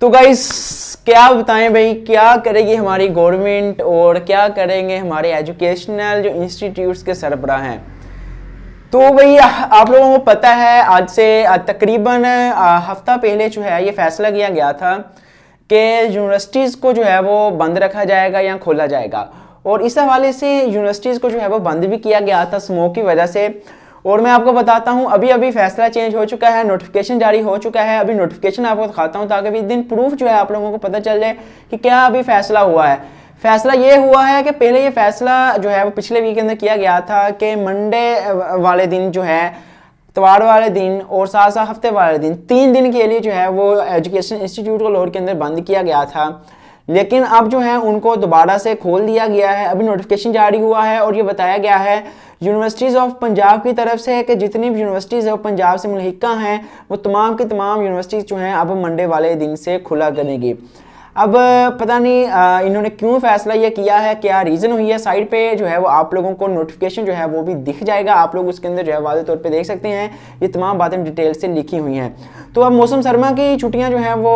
तो गाइस क्या बताएं भाई क्या करेगी हमारी गवर्नमेंट और क्या करेंगे हमारे एजुकेशनल जो इंस्टीट्यूट्स के सरबरा हैं तो भाई आप लोगों को पता है आज से तकरीबन हफ्ता पहले जो है ये फैसला किया गया था कि यूनिवर्सिटीज़ को जो है वो बंद रखा जाएगा या खोला जाएगा और इस हवाले से यूनिवर्सिटीज़ को जो है वो बंद भी किया गया था स्मोक की वजह से और मैं आपको बताता हूँ अभी अभी फैसला चेंज हो चुका है नोटिफिकेशन जारी हो चुका है अभी नोटिफिकेशन आपको दिखाता हूँ ताकि दिन प्रूफ जो है आप लोगों को पता चल जाए कि क्या अभी फैसला हुआ है फैसला ये हुआ है कि पहले ये फैसला जो है वो पिछले वीकेंड में किया गया था कि मंडे वाले दिन जो है तवार वाले दिन और साथ साथ हफ्ते वाले दिन तीन दिन के लिए जो है वो एजुकेशन इंस्टीट्यूट को लाहौर के अंदर बंद किया गया था लेकिन अब जो है उनको दोबारा से खोल दिया गया है अभी नोटिफिकेशन जारी हुआ है और ये बताया गया है यूनिवर्सिटीज़ ऑफ पंजाब की तरफ से है कि जितनी भी यूनिवर्सिटीज़ ऑफ पंजाब से मुलहिका हैं वो तमाम की तमाम यूनिवर्सिटीज़ जो हैं अब मंडे वाले दिन से खुला करेंगी अब पता नहीं इन्होंने क्यों फैसला ये किया है क्या रीज़न हुई है साइड पे जो है वो आप लोगों को नोटिफिकेशन जो है वो भी दिख जाएगा आप लोग उसके अंदर जो है वादे तौर पे देख सकते हैं ये तमाम बातें डिटेल से लिखी हुई हैं तो अब मौसम सरमा की छुट्टियां जो हैं वो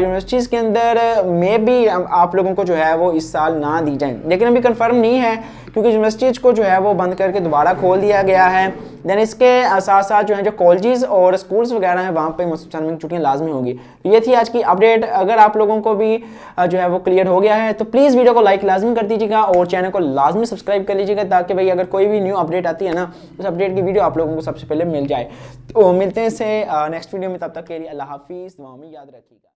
यूनिवर्सिटीज़ के अंदर मे भी आप लोगों को जो है वो इस साल ना दी जाए लेकिन अभी कन्फर्म नहीं है क्योंकि यूनिवर्सिटीज़ को जो है वो बंद करके दोबारा खोल दिया गया है देन इसके साथ साथ जो है जो कॉलेजेस और स्कूल्स वगैरह हैं वहाँ पर मौसम की छुट्टियाँ लाजमी होगी तो ये थी आज की अपडेट अगर आप लोगों को भी जो है वो क्लियर हो गया है तो प्लीज़ वीडियो को लाइक लाजमी कर दीजिएगा और चैनल को लाजमी सब्सक्राइब कर लीजिएगा ताकि भाई अगर कोई भी न्यू अपडेट आती है ना उस अपडेट की वीडियो आप लोगों को सबसे पहले मिल जाए तो मिलते हैं से नेक्स्ट वीडियो में तब तक के लिए अल्लाह हाफिज़ दुआ में याद रखिएगा